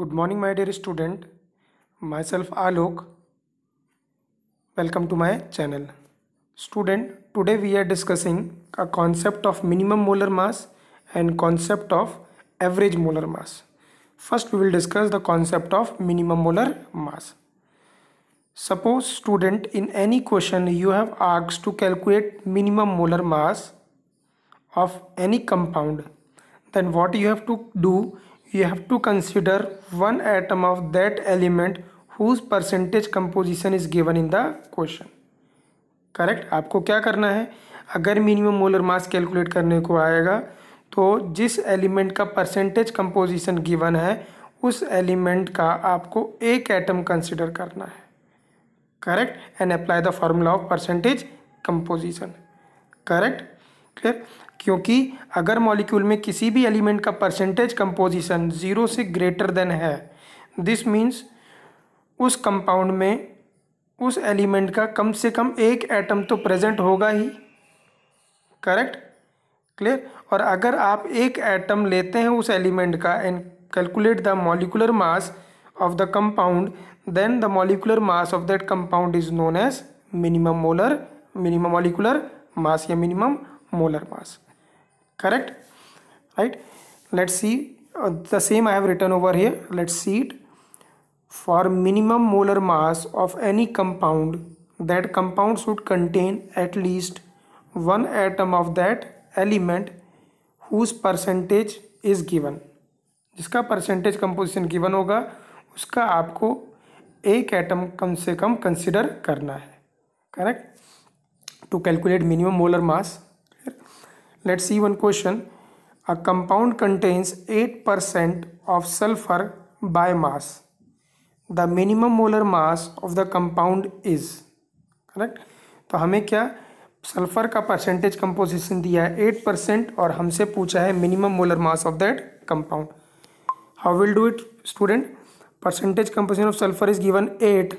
good morning my dear student myself alok welcome to my channel student today we are discussing a concept of minimum molar mass and concept of average molar mass first we will discuss the concept of minimum molar mass suppose student in any question you have asked to calculate minimum molar mass of any compound then what you have to do you have to consider one atom of that element whose percentage composition is given in the question correct आपको क्या करना है अगर minimum molar mass calculate करने को आएगा तो जिस एलिमेंट का परसेंटेज कंपोजिशन गिवन है उस एलिमेंट का आपको एक एटम कंसिडर करना है correct and apply the formula of percentage composition correct clear क्योंकि अगर मॉलिक्यूल में किसी भी एलिमेंट का परसेंटेज कंपोजिशन ज़ीरो से ग्रेटर देन है दिस मीन्स उस कंपाउंड में उस एलिमेंट का कम से कम एक एटम तो प्रेजेंट होगा ही करेक्ट क्लियर और अगर आप एक एटम लेते हैं उस एलिमेंट का and calculate the molecular mass of the compound then the molecular mass of that compound is known as minimum molar minimum molecular mass या minimum molar mass correct right let's see uh, the same i have written over here let's see it for minimum molar mass of any compound that compound should contain at least one atom of that element whose percentage is given jiska percentage composition given hoga uska aapko ek atom kam se kam consider karna hai correct to calculate minimum molar mass let's see one question a compound contains 8% of sulfur by mass the minimum molar mass of the compound is correct तो हमें क्या sulphur का percentage composition दिया है eight percent और हमसे पूछा है minimum molar mass of that compound how will do it student percentage composition of sulphur is given eight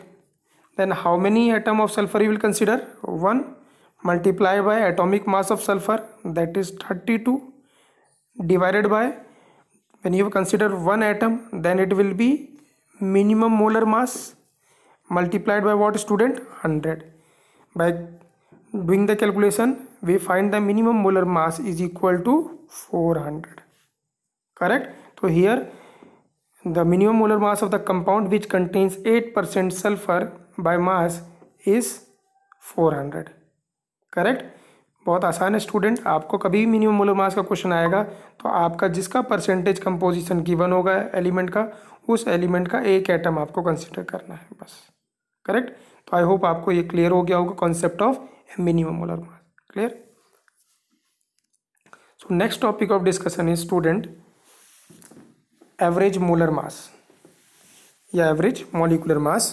then how many item of sulphur you will consider one multiply by atomic mass of sulphur that is thirty two divided by when you consider one atom then it will be minimum molar mass multiplied by what student hundred by doing the calculation we find the minimum molar mass is equal to four hundred correct तो here the minimum molar mass of the compound which contains eight percent sulphur by mass is four hundred correct बहुत आसान है student आपको कभी भी minimum molar मास का question आएगा तो आपका जिसका परसेंटेज कंपोजिशन गिवन होगा एलिमेंट का उस एलिमेंट का एक एटम आपको कंसिडर करना है बस करेक्ट तो आई होप आपको ये क्लियर हो गया होगा concept of minimum molar mass clear so next topic of discussion is student average molar mass या average molecular mass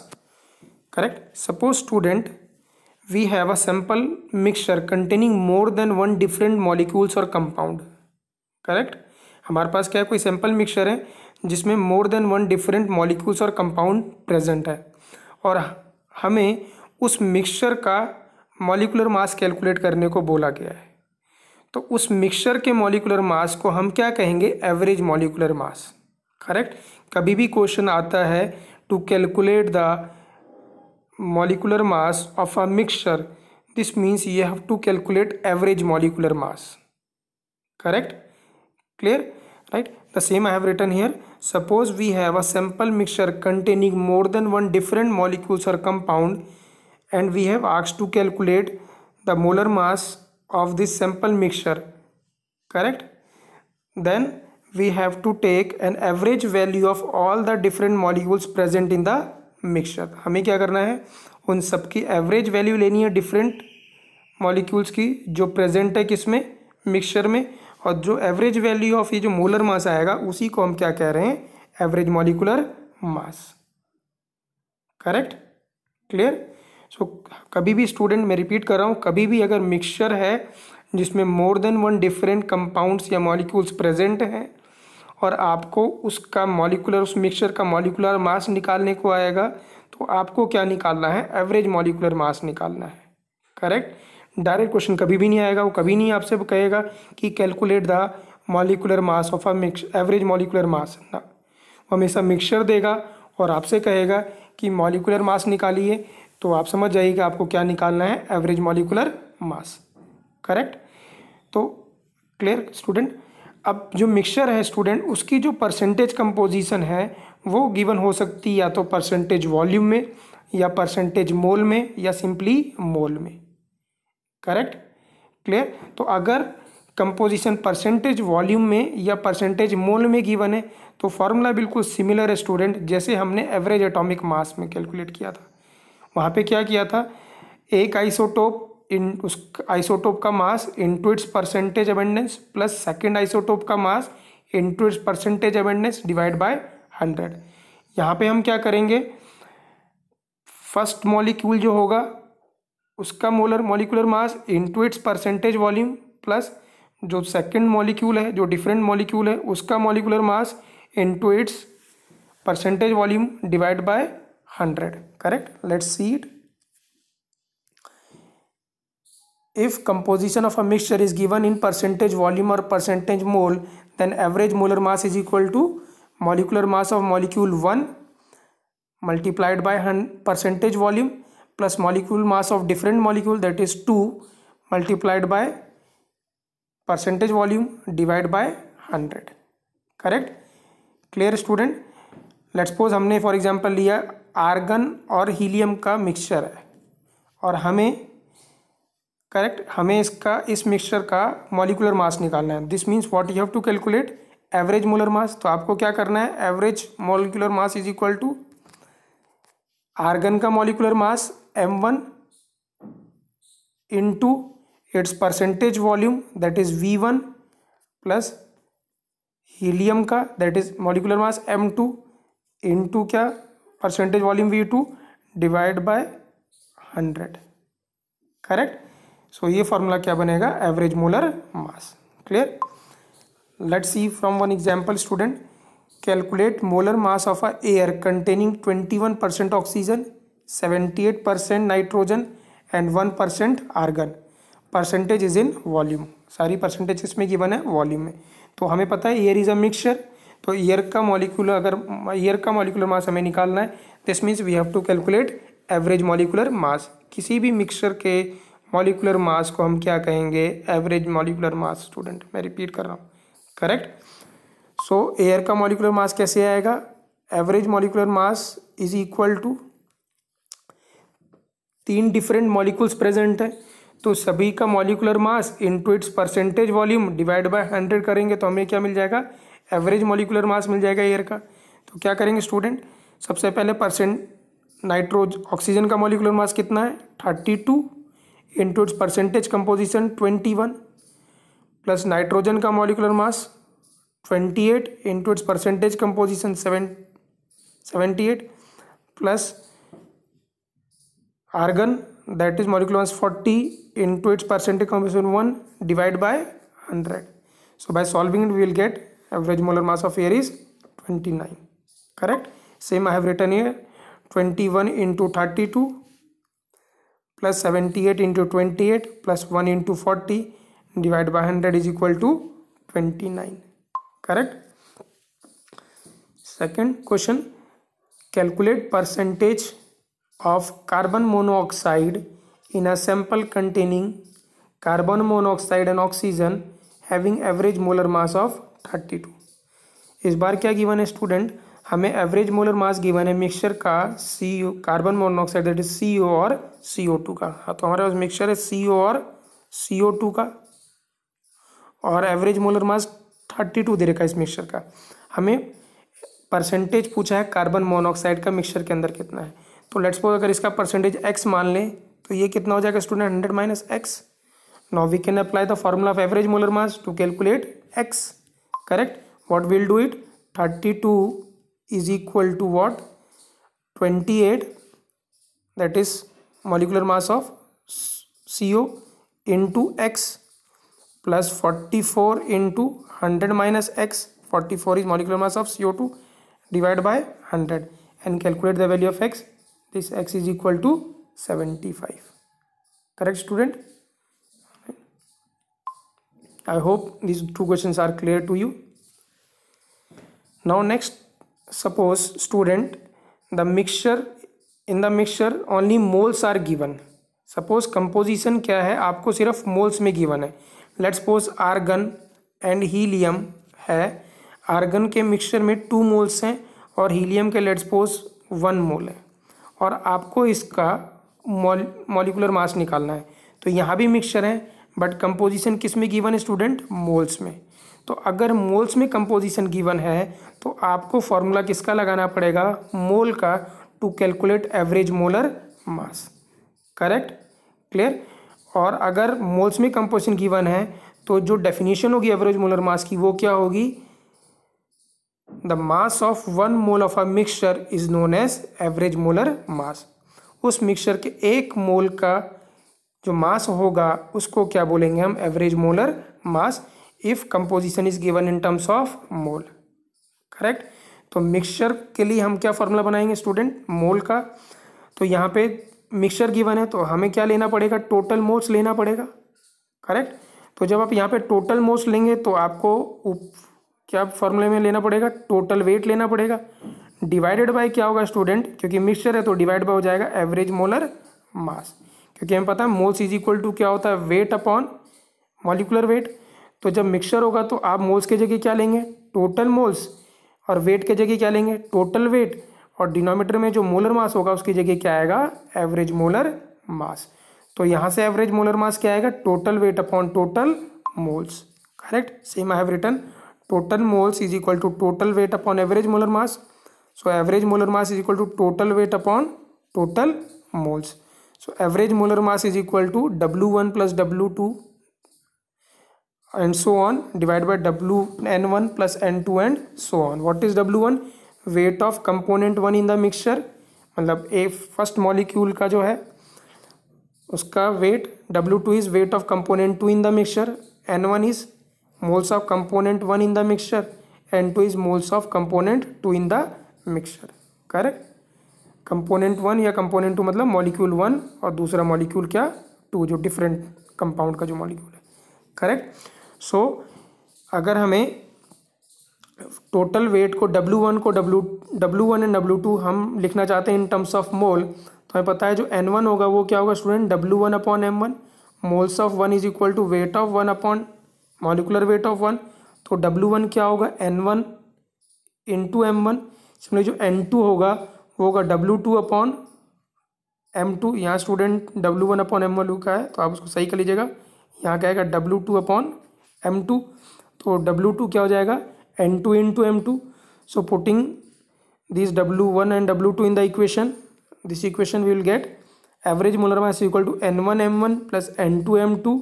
correct suppose student we have a sample mixture containing more than one different molecules or compound correct हमारे पास क्या है कोई sample mixture है जिसमें more than one different molecules और compound present है और हमें उस मिक्सचर का मॉलिकुलर मास कैलकुलेट करने को बोला गया है तो उस मिक्सचर के मॉलिकुलर मास को हम क्या कहेंगे एवरेज मॉलिकुलर मास करेक्ट कभी भी क्वेश्चन आता है to calculate the molecular mass of a mixture this means you have to calculate average molecular mass correct clear right the same I have written here suppose we have a sample mixture containing more than one different molecules or compound and we have आक्स to calculate the molar mass of this sample mixture correct then we have to take an average value of all the different molecules present in the mixture हमें क्या करना है उन सबकी average value लेनी है different molecules की जो प्रेजेंट है किसमें मिक्सचर में और जो एवरेज वैल्यू ऑफ ये जो मोलर मास आएगा उसी को हम क्या कह रहे हैं average molecular mass correct clear so कभी भी स्टूडेंट मैं रिपीट कर रहा हूँ कभी भी अगर मिक्सचर है जिसमें more than one different compounds या मॉलिक्यूल्स प्रेजेंट हैं और आपको उसका मॉलिकुलर उस मिक्सचर का मॉलिकुलर मास निकालने को आएगा तो आपको क्या निकालना है एवरेज मॉलिकुलर मास निकालना है करेक्ट डायरेक्ट क्वेश्चन कभी भी नहीं आएगा वो कभी नहीं आपसे कहेगा कि calculate the molecular mass of a mix average molecular mass ना वो हमेशा मिक्सचर देगा और आपसे कहेगा कि मॉलिकुलर मास निकालिए तो आप समझ जाइए कि आपको क्या निकालना है एवरेज मॉलिकुलर मास करेक्ट तो क्लियर स्टूडेंट अब जो मिक्सचर है स्टूडेंट उसकी जो परसेंटेज कंपोजिशन है वो गिवन हो सकती या तो परसेंटेज वॉल्यूम में या परसेंटेज मोल में या सिंपली मोल में करेक्ट क्लियर तो अगर कंपोजिशन परसेंटेज वॉल्यूम में या परसेंटेज मोल में गिवन है तो फार्मूला बिल्कुल सिमिलर है स्टूडेंट जैसे हमने एवरेज एटॉमिक मास में कैलकुलेट किया था वहाँ पे क्या किया था एक आइसोटोप इन उस आइसोटोप का mass into its percentage abundance plus second isotope का mass into its percentage abundance divide by hundred यहाँ पे हम क्या करेंगे फर्स्ट मॉलिक्यूल जो होगा उसका molar molecular mass into its percentage volume plus जो सेकेंड मॉलिक्यूल है जो डिफरेंट मॉलिक्यूल है उसका molecular mass into its percentage volume divide by hundred correct let's see it If composition of a mixture is given in percentage volume or percentage mole, then average molar mass is equal to molecular mass of molecule 1 multiplied by percentage volume plus molecule mass of different molecule that is 2 multiplied by percentage volume divided by 100. Correct clear student let's suppose हमने for example लिया argon और helium का mixture है और हमें correct हमें इसका इस मिक्सचर का मॉलिकुलर मास निकालना है this means what you have to calculate average molar mass तो आपको क्या करना है average molecular mass is equal to argon का molecular mass M one into its percentage volume that is V one plus helium का that is molecular mass M two into क्या percentage volume V two divide by hundred correct so ये formula क्या बनेगा average molar mass clear let see from one example student calculate molar mass of a air containing twenty one percent oxygen seventy eight percent nitrogen and one percent argon percentage is in volume सारी percentage इसमें given है volume में तो हमें पता है air is a mixture तो air का मॉलिकुलर अगर एयर का मॉलिकुलर मास हमें निकालना है this means we have to calculate average molecular mass किसी भी मिक्सचर के मॉलिकुलर मास को हम क्या कहेंगे एवरेज मॉलिकुलर मास स्टूडेंट मैं रिपीट कर रहा हूँ करेक्ट सो एयर का मॉलिकुलर मास कैसे आएगा average molecular mass is equal to तीन डिफरेंट मॉलिकुल्स प्रेजेंट है तो सभी का molecular mass into its percentage volume divide by hundred करेंगे तो हमें क्या मिल जाएगा एवरेज मॉलिकुलर मास मिल जाएगा एयर का तो क्या करेंगे स्टूडेंट सबसे पहले परसेंट नाइट्रोज ऑक्सीजन का मॉलिकुलर मास कितना है thirty two into its percentage composition twenty one plus nitrogen का molecular mass twenty eight into its percentage composition seven seventy eight plus argon that is molecular mass forty into its percentage composition one divide by hundred so by solving it we will get average will mass of air is twenty nine correct same I have i year twenty one into thirty two plus seventy eight into twenty eight plus one into forty divide by hundred is equal to twenty nine correct second question calculate percentage of carbon monoxide in a sample containing carbon monoxide and oxygen having average molar mass of thirty two इस बार क्या given है student हमें average molar mass given है mixture का C carbon monoxide that is C और C का हाँ तो हमारे पास मिक्सचर है सी और सी का और average molar mass thirty two दे रखा है इस मिक्सचर का हमें परसेंटेज पूछा है कार्बन मोनोऑक्साइड का मिक्सचर के अंदर कितना है तो लेट्स सपोज अगर इसका परसेंटेज एक्स मान लें तो ये कितना हो जाएगा student hundred minus X now we can apply the formula of average molar mass to calculate X correct what will do it thirty two is equal to what 28 that is molecular mass of CO into X plus 44 into 100 minus X 44 is molecular mass of CO2 divided by 100 and calculate the value of X this X is equal to 75 correct student I hope these two questions are clear to you now next suppose student the mixture in the mixture only moles are given suppose composition kya hai aapko sirf moles mein given hai let's suppose argon and helium hai argon ke mixture mein 2 moles hain aur helium ke let's suppose 1 mole hai aur aapko iska molecular mass nikalna hai to yahan bhi mixture hai but composition kis mein given hai student moles mein तो अगर moles में composition given है तो आपको formula किसका लगाना पड़ेगा mole का to calculate average molar mass correct clear और अगर मोल्स में कंपोजिशन गिवन है तो जो डेफिनेशन होगी एवरेज मोलर मास की वो क्या होगी the mass of one mole of a mixture is known as average molar mass उस मिक्सचर के एक मोल का जो मास होगा उसको क्या बोलेंगे हम average molar mass if composition is given in terms of mole correct तो मिक्सचर के लिए हम क्या फॉर्मूला बनाएंगे स्टूडेंट मोल का तो यहाँ पे मिक्सचर गिवन है तो हमें क्या लेना पड़ेगा टोटल मोल्स लेना पड़ेगा करेक्ट तो जब आप यहाँ पे टोटल मोल्स लेंगे तो आपको उप, क्या फॉर्मूले में लेना पड़ेगा टोटल वेट लेना पड़ेगा डिवाइडेड बाय क्या होगा स्टूडेंट क्योंकि मिक्सचर है तो डिवाइड बाय हो जाएगा एवरेज मोलर मास क्योंकि हमें पता है मोल्स इज इक्वल टू क्या होता है वेट अपॉन मॉलिकुलर वेट तो जब मिक्सचर होगा तो आप मोल्स के जगह क्या लेंगे टोटल मोल्स और वेट के जगह क्या लेंगे टोटल वेट और डिनोमीटर में जो मोलर मास होगा उसकी जगह क्या आएगा एवरेज मोलर मास तो यहाँ से एवरेज मोलर मास क्या आएगा total weight upon total moles correct same I have written total moles is equal to total weight upon average molar mass so average molar mass is equal to total weight upon total moles so average molar mass is equal to W one plus W two and so on divide by W N one plus N two and so on what is W one weight of component one in the mixture मतलब a first molecule का जो है उसका weight W two is weight of component two in the mixture N one is moles of component one in the mixture N two is moles of component two in the mixture correct component one या component two मतलब molecule one और दूसरा molecule क्या to जो different compound का जो molecule है correct so so, अगर हमें टोटल वेट को W1 वन को W W1 one and W two हम लिखना चाहते हैं इन टर्म्स ऑफ मोल तो हमें पता है जो एन वन होगा वो क्या होगा student W1 one upon M one moles of one is equal to weight of one upon molecular weight of one तो डब्लू वन क्या होगा N one into M one जो एन टू होगा वो होगा W2 two upon M two यहाँ student W one upon M one का है तो आप उसको सही कर लीजिएगा यहाँ क्या है W two upon M two तो डब्ल्यू टू क्या हो जाएगा N two into M two so putting this W one and W two in the equation this equation we will get average molar mass equal to N one M one plus N two M two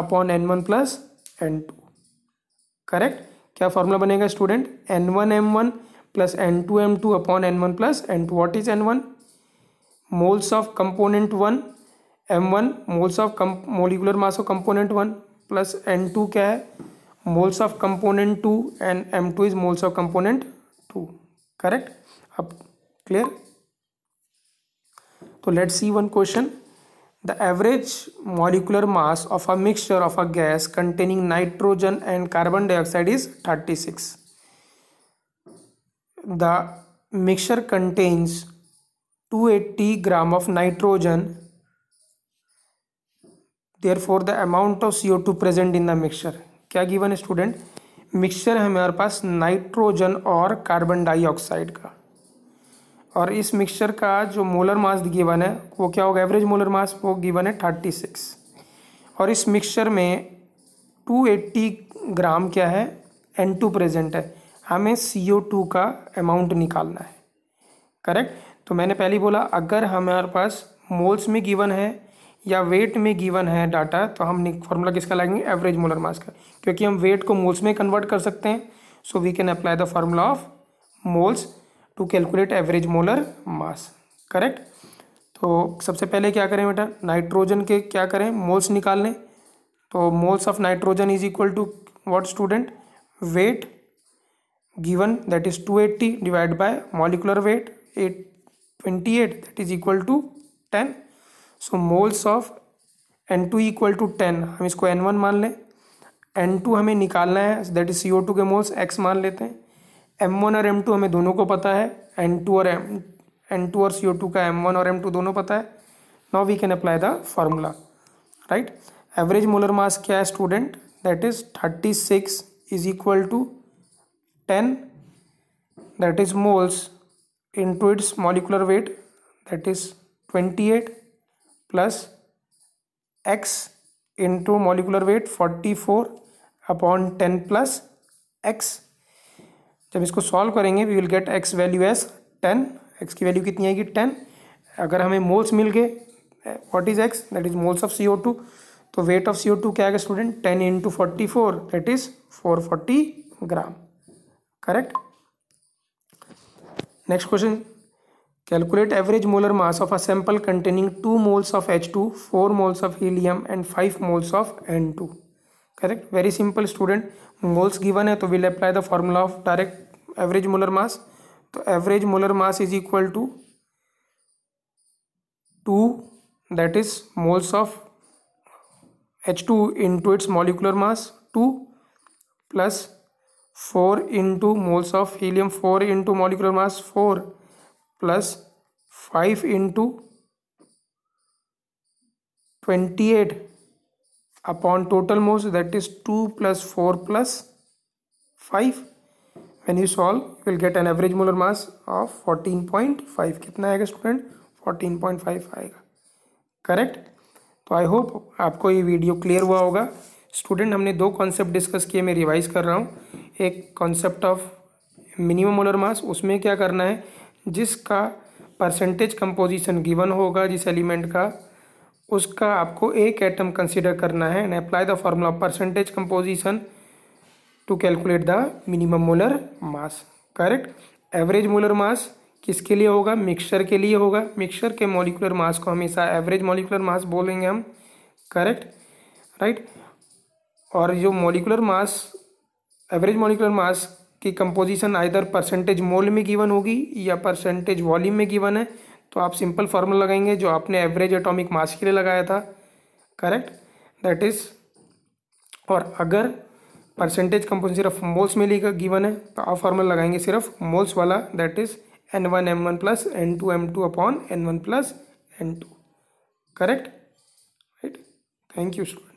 upon N one plus N two correct क्या formula बनेगा student N one M one plus N two M two upon N one plus N two what is N one moles of component one M one moles of molecular mass of component one plus N two क्या है moles of component two and M two is moles of component two correct अब clear तो let see one question the average molecular mass of a mixture of a gas containing nitrogen and carbon dioxide is thirty six the mixture contains two eighty gram of nitrogen therefore the amount of C O two present in the mixture क्या given student mixture है हमारे पास nitrogen और carbon dioxide का और इस mixture का जो मोलर मास गिवन है वो क्या होगा एवरेज मोलर मास वो गिवन है थर्टी सिक्स और इस मिक्सचर में टू एट्टी ग्राम क्या है एन टू प्रेजेंट है हमें सी ओ टू का अमाउंट निकालना है करेक्ट तो मैंने पहले बोला अगर हमारे पास मोल्स में गिवन है या वेट में गिवन है डाटा तो हम फॉर्मूला किसका लाएंगे एवरेज मोलर मास का क्योंकि हम वेट को मोल्स में कन्वर्ट कर सकते हैं so we can apply the formula of moles to calculate average molar mass correct तो सबसे पहले क्या करें बेटा नाइट्रोजन के क्या करें मोल्स निकाल लें तो moles of nitrogen is equal to what student weight given that is 280 eighty divide by molecular weight eight twenty eight that is equal to ten so moles of N two equal to ten हम इसको N one मान लें N to हमें निकालना है that is C O two के moles X मान लेते हैं एम वन और एम टू हमें दोनों को पता है एन टू और एम एन टू और सी ओ टू का एम वन और एम टू दोनों पता है now we can apply the formula right average molar mass क्या है student that is thirty six is equal to ten that is moles in to it's molecular weight that is twenty eight plus X into molecular weight forty four upon ten plus X जब इसको solve करेंगे we will get X value as ten X की value कितनी आएगी ten अगर हमें moles मिल गए what is X that is moles of C O two तो weight of C O two क्या आएगा student ten into forty four that is four forty gram correct next question Calculate average molar mass of a sample containing 2 moles of H2, 4 moles of helium and 5 moles of N2. Correct? Very simple student. Moles given है we'll apply the formula of direct average molar mass. So average molar mass is equal to 2 that is moles of H2 into its molecular mass 2 plus 4 into moles of helium 4 into molecular mass 4 plus five into twenty eight upon total most that is two plus four plus five 5 you solve will get an average molar mass of fourteen point five कितना आएगा student fourteen point five आएगा correct तो I hope आपको ये video clear हुआ होगा student हमने दो कॉन्सेप्ट डिस्कस किए मैं रिवाइज कर रहा हूँ एक concept of minimum molar mass उसमें क्या करना है जिसका परसेंटेज कंपोजिशन गिवन होगा जिस एलिमेंट का उसका आपको एक एटम कंसिडर करना है and apply the formula percentage composition to calculate the minimum molar mass correct average molar mass किसके लिए होगा मिक्सचर के लिए होगा मिक्सचर के मॉलिकुलर मास को हमेशा एवरेज मॉलिकुलर मास बोलेंगे हम करेक्ट राइट right? और जो molecular mass average molecular mass कि कंपोजिशन आइदर परसेंटेज मोल में गिवन होगी या परसेंटेज वॉल्यूम में गिवन है तो आप सिंपल फॉर्मूला लगाएंगे जो आपने एवरेज एटॉमिक मास के लिए लगाया था करेक्ट दैट इज और अगर परसेंटेज कंपोजिशन सिर्फ मोल्स में लेकर गिवन है तो आप फॉर्मूला लगाएंगे सिर्फ मोल्स वाला that is N one M one plus N two M two upon N one plus N two correct right thank you student